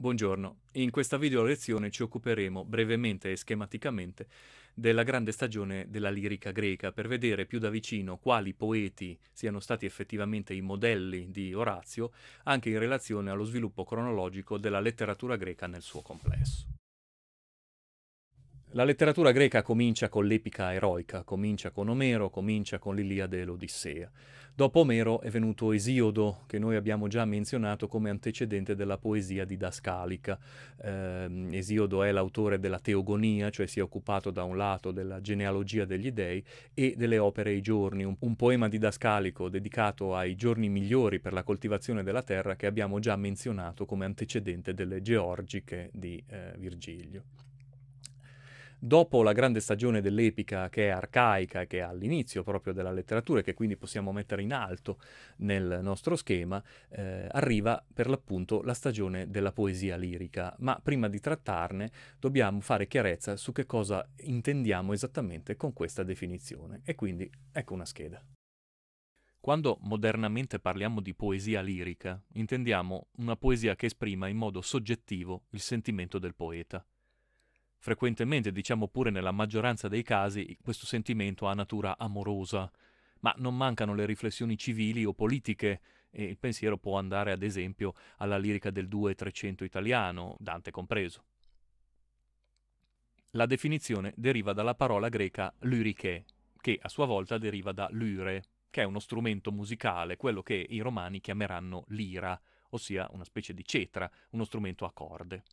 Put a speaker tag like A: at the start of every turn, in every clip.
A: Buongiorno, in questa video lezione ci occuperemo brevemente e schematicamente della grande stagione della lirica greca per vedere più da vicino quali poeti siano stati effettivamente i modelli di Orazio anche in relazione allo sviluppo cronologico della letteratura greca nel suo complesso. La letteratura greca comincia con l'epica eroica, comincia con Omero, comincia con l'Iliade e l'Odissea. Dopo Omero è venuto Esiodo, che noi abbiamo già menzionato come antecedente della poesia didascalica. Eh, Esiodo è l'autore della Teogonia, cioè si è occupato da un lato della genealogia degli dei e delle opere ai giorni, un, un poema didascalico dedicato ai giorni migliori per la coltivazione della terra che abbiamo già menzionato come antecedente delle Georgiche di eh, Virgilio dopo la grande stagione dell'epica che è arcaica, che è all'inizio proprio della letteratura e che quindi possiamo mettere in alto nel nostro schema, eh, arriva per l'appunto la stagione della poesia lirica, ma prima di trattarne dobbiamo fare chiarezza su che cosa intendiamo esattamente con questa definizione e quindi ecco una scheda. Quando modernamente parliamo di poesia lirica, intendiamo una poesia che esprima in modo soggettivo il sentimento del poeta. Frequentemente, diciamo pure nella maggioranza dei casi, questo sentimento ha natura amorosa, ma non mancano le riflessioni civili o politiche, e il pensiero può andare ad esempio alla lirica del 2 300 italiano, Dante compreso. La definizione deriva dalla parola greca lyriche, che a sua volta deriva da lyre, che è uno strumento musicale, quello che i romani chiameranno lira, ossia una specie di cetra, uno strumento a corde.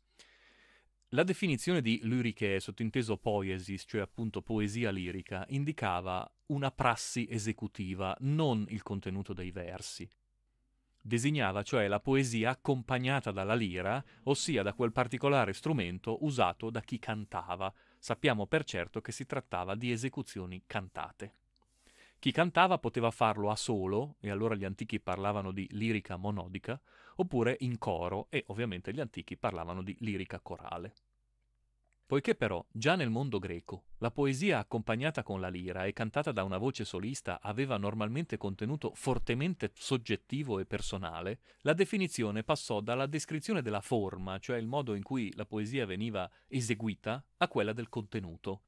A: La definizione di liriche, sottinteso poiesis, cioè appunto poesia lirica, indicava una prassi esecutiva, non il contenuto dei versi. Designava cioè la poesia accompagnata dalla lira, ossia da quel particolare strumento usato da chi cantava. Sappiamo per certo che si trattava di esecuzioni cantate. Chi cantava poteva farlo a solo, e allora gli antichi parlavano di lirica monodica, oppure in coro e ovviamente gli antichi parlavano di lirica corale. Poiché però già nel mondo greco la poesia accompagnata con la lira e cantata da una voce solista aveva normalmente contenuto fortemente soggettivo e personale, la definizione passò dalla descrizione della forma, cioè il modo in cui la poesia veniva eseguita, a quella del contenuto,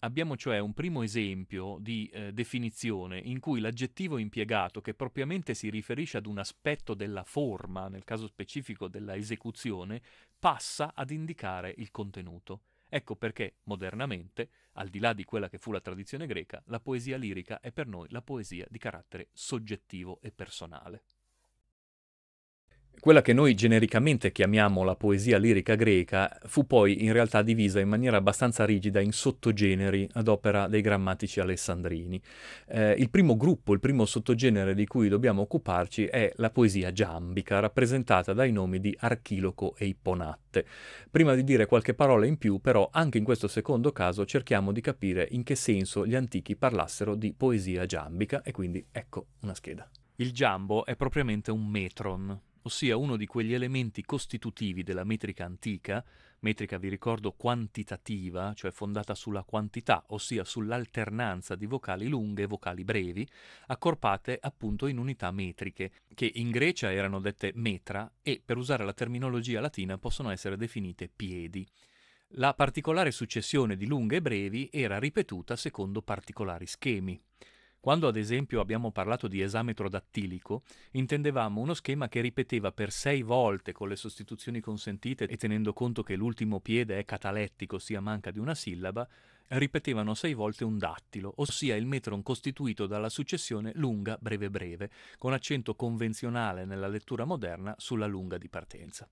A: Abbiamo cioè un primo esempio di eh, definizione in cui l'aggettivo impiegato, che propriamente si riferisce ad un aspetto della forma, nel caso specifico della esecuzione, passa ad indicare il contenuto. Ecco perché, modernamente, al di là di quella che fu la tradizione greca, la poesia lirica è per noi la poesia di carattere soggettivo e personale. Quella che noi genericamente chiamiamo la poesia lirica greca fu poi in realtà divisa in maniera abbastanza rigida in sottogeneri ad opera dei grammatici alessandrini. Eh, il primo gruppo, il primo sottogenere di cui dobbiamo occuparci è la poesia giambica, rappresentata dai nomi di Archiloco e Ipponatte. Prima di dire qualche parola in più, però, anche in questo secondo caso cerchiamo di capire in che senso gli antichi parlassero di poesia giambica e quindi ecco una scheda. Il giambo è propriamente un metron ossia uno di quegli elementi costitutivi della metrica antica, metrica vi ricordo quantitativa, cioè fondata sulla quantità, ossia sull'alternanza di vocali lunghe e vocali brevi, accorpate appunto in unità metriche, che in Grecia erano dette metra e, per usare la terminologia latina, possono essere definite piedi. La particolare successione di lunghe e brevi era ripetuta secondo particolari schemi. Quando ad esempio abbiamo parlato di esametro dattilico, intendevamo uno schema che ripeteva per sei volte con le sostituzioni consentite e tenendo conto che l'ultimo piede è catalettico, sia manca di una sillaba, ripetevano sei volte un dattilo, ossia il metron costituito dalla successione lunga breve breve, con accento convenzionale nella lettura moderna sulla lunga di partenza.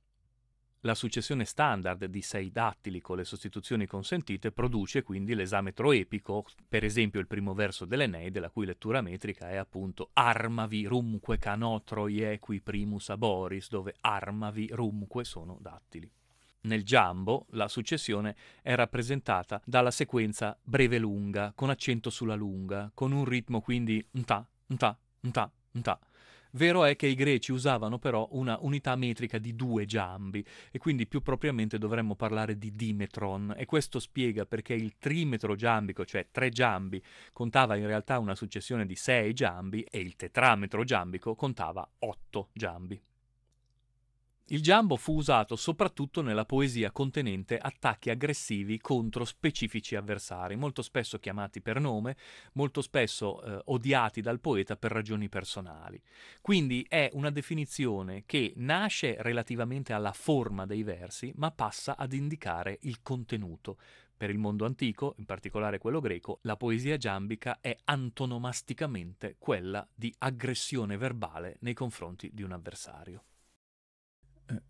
A: La successione standard di sei dattili con le sostituzioni consentite produce quindi l'esametro epico, per esempio il primo verso dell'Eneide, la cui lettura metrica è appunto armavi rumque canotroi equi primus aboris, dove armavi rumque sono dattili. Nel giambo la successione è rappresentata dalla sequenza breve-lunga, con accento sulla lunga, con un ritmo quindi nta, nta, nta, nta, Vero è che i greci usavano però una unità metrica di due giambi e quindi più propriamente dovremmo parlare di dimetron e questo spiega perché il trimetro giambico, cioè tre giambi, contava in realtà una successione di sei giambi e il tetrametro giambico contava otto giambi. Il giambo fu usato soprattutto nella poesia contenente attacchi aggressivi contro specifici avversari, molto spesso chiamati per nome, molto spesso eh, odiati dal poeta per ragioni personali. Quindi è una definizione che nasce relativamente alla forma dei versi, ma passa ad indicare il contenuto. Per il mondo antico, in particolare quello greco, la poesia giambica è antonomasticamente quella di aggressione verbale nei confronti di un avversario.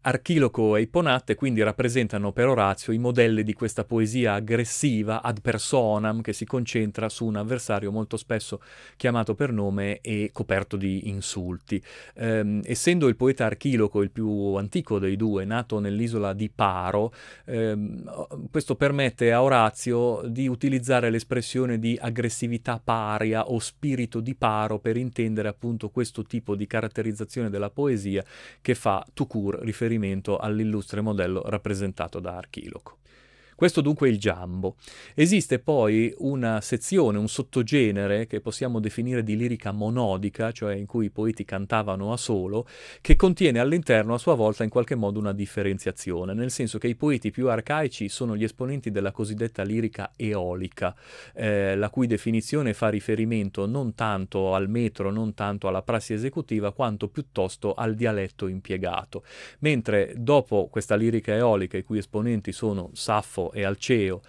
A: Archiloco e Iponatte quindi rappresentano per Orazio i modelli di questa poesia aggressiva ad personam che si concentra su un avversario molto spesso chiamato per nome e coperto di insulti. Ehm, essendo il poeta Archiloco il più antico dei due, nato nell'isola di Paro, ehm, questo permette a Orazio di utilizzare l'espressione di aggressività paria o spirito di Paro per intendere appunto questo tipo di caratterizzazione della poesia che fa Tucur riferimento all'illustre modello rappresentato da Archiloco. Questo dunque è il giambo. Esiste poi una sezione, un sottogenere che possiamo definire di lirica monodica, cioè in cui i poeti cantavano a solo, che contiene all'interno a sua volta in qualche modo una differenziazione, nel senso che i poeti più arcaici sono gli esponenti della cosiddetta lirica eolica, eh, la cui definizione fa riferimento non tanto al metro, non tanto alla prassi esecutiva, quanto piuttosto al dialetto impiegato. Mentre dopo questa lirica eolica, i cui esponenti sono Saffo, Filippo e Alceo.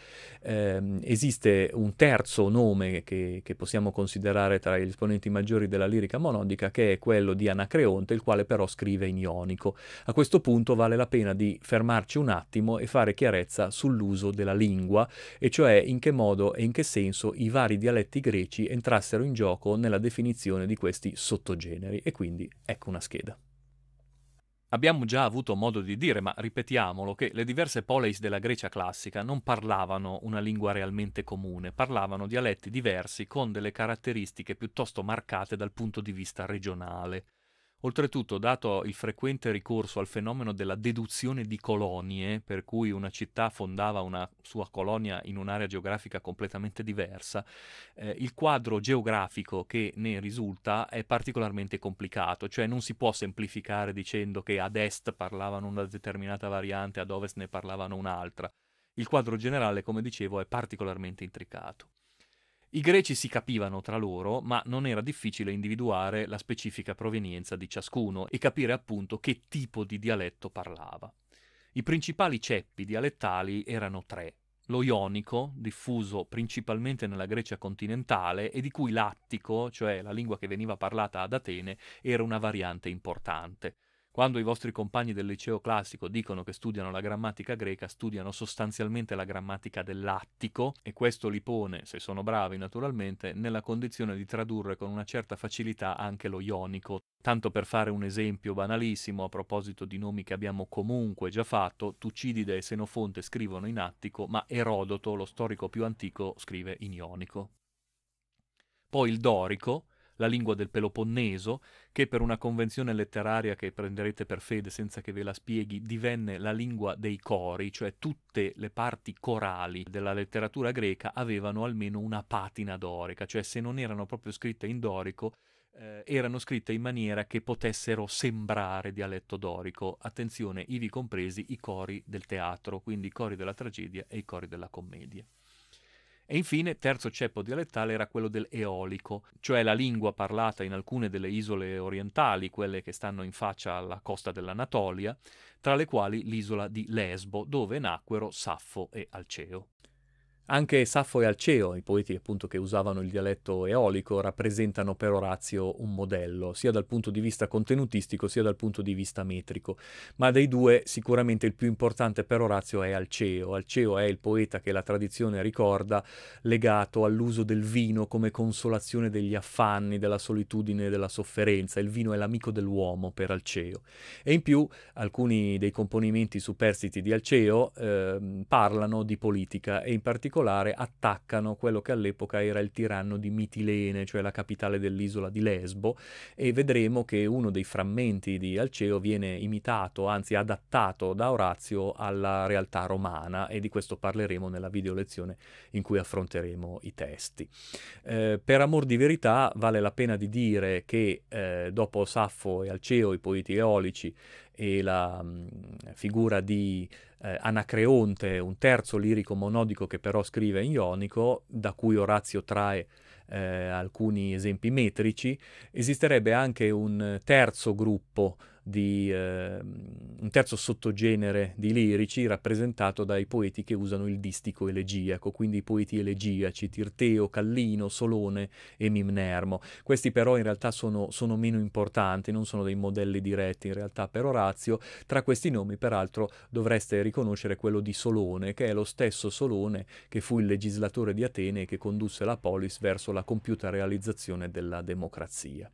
A: Eh, esiste un terzo nome che, che, possiamo considerare tra gli esponenti maggiori della lirica monodica, che è quello di Anacreonte, il quale però scrive in ionico. A questo punto vale la pena di fermarci un attimo e fare chiarezza sull'uso della lingua, e cioè in che modo e in che senso i vari dialetti greci entrassero in gioco nella definizione di questi sottogeneri. E quindi ecco una scheda. Abbiamo già avuto modo di dire, ma ripetiamolo, che le diverse poleis della Grecia classica non parlavano una lingua realmente comune, parlavano dialetti diversi con delle caratteristiche piuttosto marcate dal punto di vista regionale. Oltretutto, dato il frequente ricorso al fenomeno della deduzione di colonie, per cui una città fondava una sua colonia in un'area geografica completamente diversa, eh, il quadro geografico che ne risulta è particolarmente complicato, cioè non si può semplificare dicendo che ad est parlavano una determinata variante, ad ovest ne parlavano un'altra. Il quadro generale, come dicevo, è particolarmente intricato. I greci si capivano tra loro, ma non era difficile individuare la specifica provenienza di ciascuno e capire appunto che tipo di dialetto parlava. I principali ceppi dialettali erano tre. Lo ionico, diffuso principalmente nella Grecia continentale e di cui l'attico, cioè la lingua che veniva parlata ad Atene, era una variante importante. Quando i vostri compagni del liceo classico dicono che studiano la grammatica greca, studiano sostanzialmente la grammatica dell'attico e questo li pone, se sono bravi naturalmente, nella condizione di tradurre con una certa facilità anche lo ionico. Tanto per fare un esempio banalissimo a proposito di nomi che abbiamo comunque già fatto, Tucidide e Senofonte scrivono in attico, ma Erodoto, lo storico più antico, scrive in ionico. Poi il dorico, la lingua del Peloponneso, che per una convenzione letteraria che prenderete per fede senza che ve la spieghi, divenne la lingua dei cori, cioè tutte le parti corali della letteratura greca avevano almeno una patina dorica, cioè se non erano proprio scritte in dorico, eh, erano scritte in maniera che potessero sembrare dialetto dorico, attenzione, ivi compresi i cori del teatro, quindi i cori della tragedia e i cori della commedia. E infine, terzo ceppo dialettale era quello dell'eolico, cioè la lingua parlata in alcune delle isole orientali, quelle che stanno in faccia alla costa dell'Anatolia, tra le quali l'isola di Lesbo, dove nacquero Saffo e Alceo. Anche Saffo e Alceo, i poeti appunto che usavano il dialetto eolico, rappresentano per Orazio un modello, sia dal punto di vista contenutistico sia dal punto di vista metrico. Ma dei due sicuramente il più importante per Orazio è Alceo. Alceo è il poeta che la tradizione ricorda legato all'uso del vino come consolazione degli affanni, della solitudine e della sofferenza. Il vino è l'amico dell'uomo per Alceo. E in più alcuni dei componimenti superstiti di Alceo eh, parlano di politica e in particolare particolare attaccano quello che all'epoca era il tiranno di Mitilene, cioè la capitale dell'isola di Lesbo, e vedremo che uno dei frammenti di Alceo viene imitato, anzi adattato da Orazio alla realtà romana e di questo parleremo nella video lezione in cui affronteremo i testi. Eh, per amor di verità vale la pena di dire che eh, dopo Saffo e Alceo, i poeti eolici, e la mh, mm, figura di eh, Anacreonte, un terzo lirico monodico che però scrive in ionico, da cui Orazio trae eh, alcuni esempi metrici, esisterebbe anche un terzo gruppo di eh, un terzo sottogenere di lirici rappresentato dai poeti che usano il distico elegiaco, quindi i poeti elegiaci, Tirteo, Callino, Solone e Mimnermo. Questi però in realtà sono, sono meno importanti, non sono dei modelli diretti in realtà per Orazio. Tra questi nomi peraltro dovreste riconoscere quello di Solone, che è lo stesso Solone che fu il legislatore di Atene e che condusse la polis verso la compiuta realizzazione della democrazia.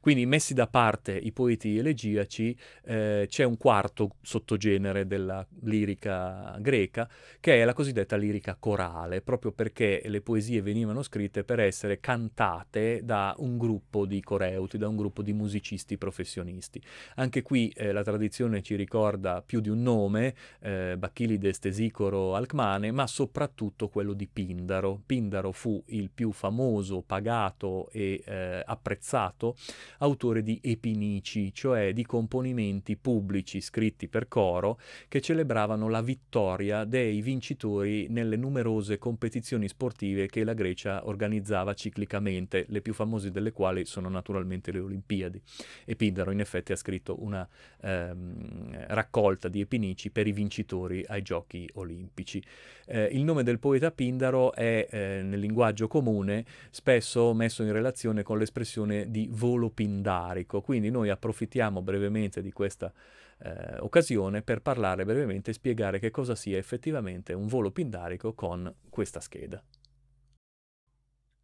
A: Quindi messi da parte i poeti elegiaci, eh, c'è un quarto sottogenere della lirica greca che è la cosiddetta lirica corale, proprio perché le poesie venivano scritte per essere cantate da un gruppo di coreuti, da un gruppo di musicisti professionisti. Anche qui eh, la tradizione ci ricorda più di un nome, eh, Bacchilide, Stesicoro, Alcmane, ma soprattutto quello di Pindaro. Pindaro fu il più famoso, pagato e eh, apprezzato autore di epinici, cioè di componimenti pubblici scritti per coro che celebravano la vittoria dei vincitori nelle numerose competizioni sportive che la Grecia organizzava ciclicamente, le più famose delle quali sono naturalmente le Olimpiadi. Epidaro in effetti ha scritto una ehm, raccolta di epinici per i vincitori ai giochi olimpici. Eh, il nome del poeta Pindaro è eh, nel linguaggio comune spesso messo in relazione con l'espressione di volo pindaro pindarico, quindi noi approfittiamo brevemente di questa eh, occasione per parlare brevemente e spiegare che cosa sia effettivamente un volo pindarico con questa scheda.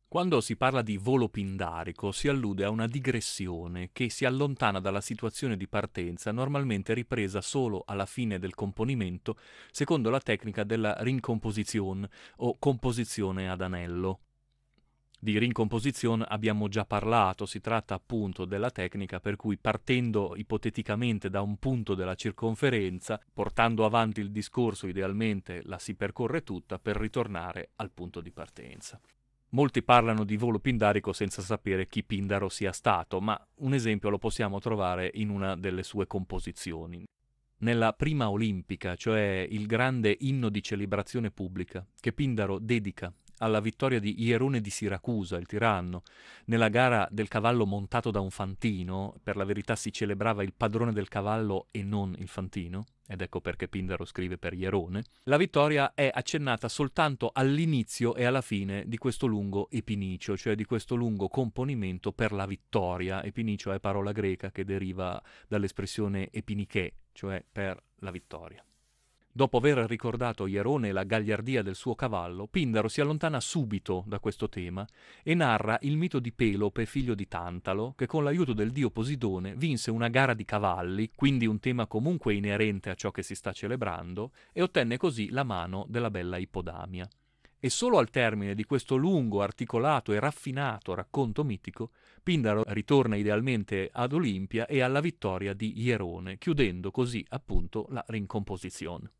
A: Quando si parla di volo pindarico si allude a una digressione che si allontana dalla situazione di partenza, normalmente ripresa solo alla fine del componimento, secondo la tecnica della rincomposizione o composizione ad anello. Di rincomposizione abbiamo già parlato, si tratta appunto della tecnica per cui partendo ipoteticamente da un punto della circonferenza, portando avanti il discorso idealmente la si percorre tutta per ritornare al punto di partenza. Molti parlano di volo pindarico senza sapere chi Pindaro sia stato, ma un esempio lo possiamo trovare in una delle sue composizioni nella prima olimpica, cioè il grande inno di celebrazione pubblica che Pindaro dedica alla vittoria di Ierone di Siracusa, il tiranno, nella gara del cavallo montato da un fantino, per la verità si celebrava il padrone del cavallo e non il fantino, ed ecco perché Pindaro scrive per Ierone, la vittoria è accennata soltanto all'inizio e alla fine di questo lungo epinicio, cioè di questo lungo componimento per la vittoria. Epinicio è parola greca che deriva dall'espressione epiniche, cioè per la vittoria. Dopo aver ricordato Ierone e la gagliardia del suo cavallo, Pindaro si allontana subito da questo tema e narra il mito di Pelope, figlio di Tantalo, che con l'aiuto del dio Posidone vinse una gara di cavalli, quindi un tema comunque inerente a ciò che si sta celebrando, e ottenne così la mano della bella Ippodamia. E solo al termine di questo lungo, articolato e raffinato racconto mitico, Pindaro ritorna idealmente ad Olimpia e alla vittoria di Ierone, chiudendo così appunto la rincomposizione.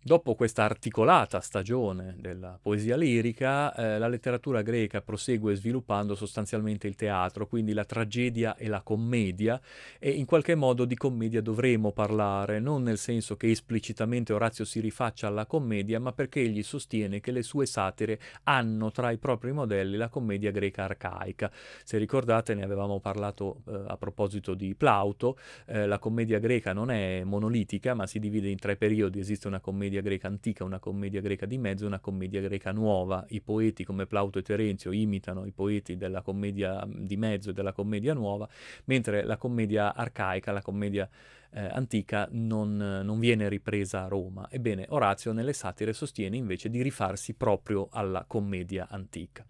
A: Dopo questa articolata stagione della poesia lirica, eh, la letteratura greca prosegue sviluppando sostanzialmente il teatro, quindi la tragedia e la commedia, e in qualche modo di commedia dovremo parlare, non nel senso che esplicitamente Orazio si rifaccia alla commedia, ma perché egli sostiene che le sue satire hanno tra i propri modelli la commedia greca arcaica. Se ricordate ne avevamo parlato eh, a proposito di Plauto, eh, la commedia greca non è monolitica, ma si divide in tre periodi, esiste una commedia commedia greca antica, una commedia greca di mezzo una commedia greca nuova. I poeti come Plauto e Terenzio imitano i poeti della commedia mm, di mezzo e della commedia nuova, mentre la commedia arcaica, la commedia eh, antica, non, non viene ripresa a Roma. Ebbene, Orazio nelle satire sostiene invece di rifarsi proprio alla commedia antica.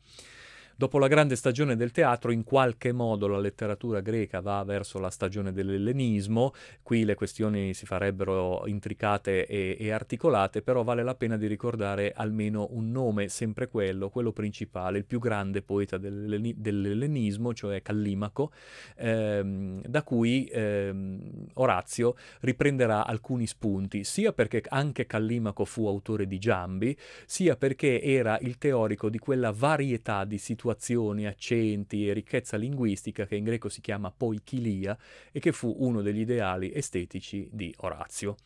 A: Dopo la grande stagione del teatro, in qualche modo la letteratura greca va verso la stagione dell'ellenismo, qui le questioni si farebbero intricate e, e articolate, però vale la pena di ricordare almeno un nome, sempre quello, quello principale, il più grande poeta dell'elleni- dell'ellenismo, cioè Callimaco, ehm, da cui ehm, Orazio riprenderà alcuni spunti, sia perché anche Callimaco fu autore di Giambi, sia perché era il teorico di quella varietà di situazioni accentuazioni, accenti e ricchezza linguistica che in greco si chiama poichilia e che fu uno degli ideali estetici di Orazio.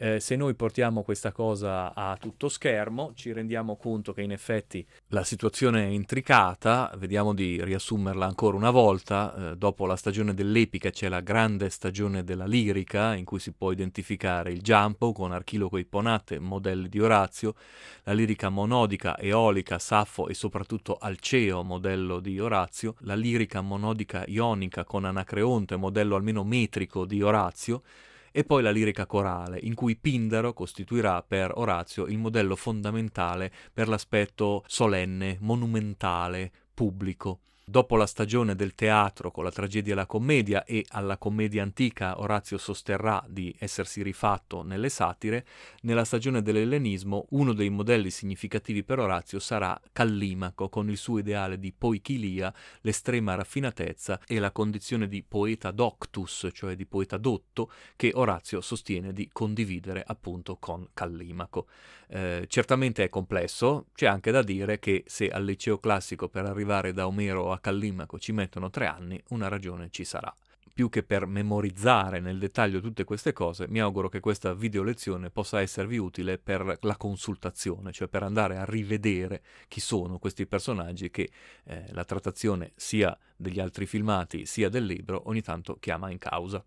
A: Eh, se noi portiamo questa cosa a tutto schermo, ci rendiamo conto che in effetti la situazione è intricata, vediamo di riassumerla ancora una volta, eh, dopo la stagione dell'epica c'è la grande stagione della lirica, in cui si può identificare il Giampo con Archiloco e Iponate, modelli di Orazio, la lirica monodica, eolica, Saffo e soprattutto Alceo, modello di Orazio, la lirica monodica ionica con Anacreonte, modello almeno metrico di Orazio, e poi la lirica corale, in cui Pindaro costituirà per Orazio il modello fondamentale per l'aspetto solenne, monumentale, pubblico. Dopo la stagione del teatro con la tragedia e la commedia e alla commedia antica Orazio sosterrà di essersi rifatto nelle satire, nella stagione dell'ellenismo uno dei modelli significativi per Orazio sarà Callimaco con il suo ideale di poichilia, l'estrema raffinatezza e la condizione di poeta doctus, cioè di poeta dotto, che Orazio sostiene di condividere appunto con Callimaco. Eh, certamente è complesso, c'è anche da dire che se al liceo classico per arrivare da Omero a a Callimaco ci mettono tre anni, una ragione ci sarà. Più che per memorizzare nel dettaglio tutte queste cose, mi auguro che questa video lezione possa esservi utile per la consultazione, cioè per andare a rivedere chi sono questi personaggi che eh, la trattazione sia degli altri filmati sia del libro ogni tanto chiama in causa.